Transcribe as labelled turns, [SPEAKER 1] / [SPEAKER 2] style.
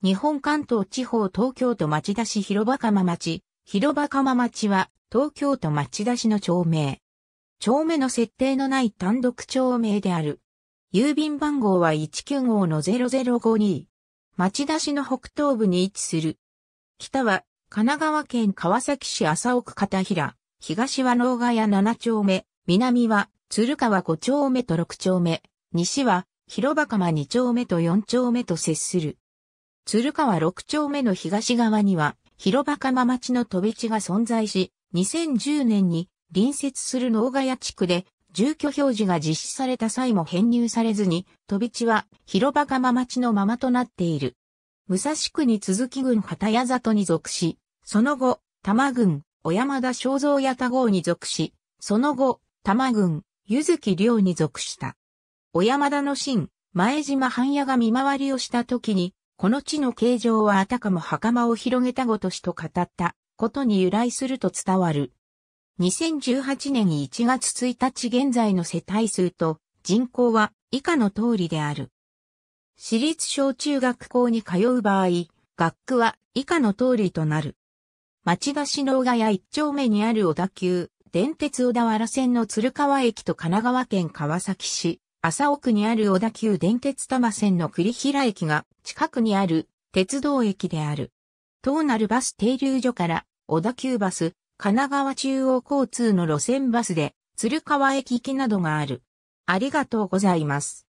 [SPEAKER 1] 日本関東地方東京都町田市広場釜町、広場釜町は東京都町田市の町名。町名の設定のない単独町名である。郵便番号は195-0052。町田市の北東部に位置する。北は神奈川県川崎市麻生区片平、東は能ヶ谷7丁目、南は鶴川5丁目と6丁目、西は広場釜2丁目と4丁目と接する。鶴川六丁目の東側には、広場釜町の飛び地が存在し、2010年に隣接する農ヶ谷地区で住居表示が実施された際も編入されずに、飛び地は広場釜町のままとなっている。武蔵区に続き郡畑屋里に属し、その後、多摩郡、小山田正蔵屋田郷に属し、その後、多摩郡、ゆ月寮良に属した。小山田の新、前島半屋が見回りをした時に、この地の形状はあたかも袴を広げたごとしと語ったことに由来すると伝わる。2018年1月1日現在の世帯数と人口は以下の通りである。私立小中学校に通う場合、学区は以下の通りとなる。町田市の小屋一丁目にある小田急、電鉄小田原線の鶴川駅と神奈川県川崎市、朝奥にある小田急電鉄多摩線の栗平駅が近くにある鉄道駅である。東なるバス停留所から小田急バス、神奈川中央交通の路線バスで鶴川駅行きなどがある。ありがとうございます。